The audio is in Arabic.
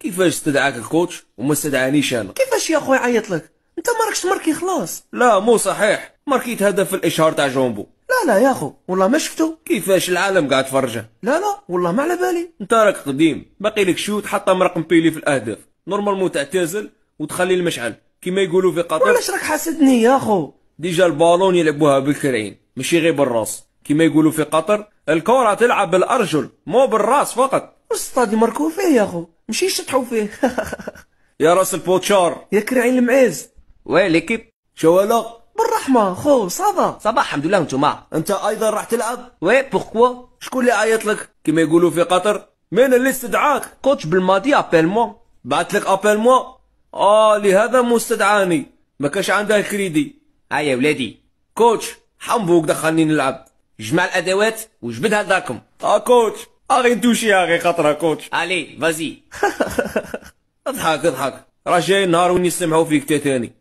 كيفاش استدعاك الكوتش وما استدعانيش انا كيفاش يا خويا عيط لك انت ما راكش ماركي خلاص لا مو صحيح ماركيت هدف في الاشهار تاع جومبو لا لا يا خو والله ما شفتو كيفاش العالم قاعد تفرجه لا لا والله ما على بالي انت راك قديم باقي لك شوت حتى رقم بيلي في الاهداف نورمالمون تعتزل وتخلي المشعل كما يقولوا في قطر علاش راك حاسدني يا خو ديجا البالون يلعبوها بالكرعين ماشي غير بالراس كما يقولوا في قطر الكرة تلعب بالارجل مو بالراس فقط والستاد ماركو فيه يا خو مشي يشطحوا فيه يا راس البوتشار يا كرعين المعز وي ليكيب شوالا بالرحمة خو صافا صافا الحمد لله نتوما انت ايضا راح تلعب وي بوركوا شكون اللي عيط لك كما يقولوا في قطر مين اللي استدعاك كوتش بالماضي ابيل مو بعث لك ابيل مو اه لهذا مستدعاني ما كانش عنده كريدي هيا ولادي كوتش حنبوك دخلني نلعب جمع الادوات وجبدها لداركم اه كوتش اغي دوشي اغي خطره كوتش علي فازي اضحك اضحك راه جاي النهار وين يسمعوا فيك تاني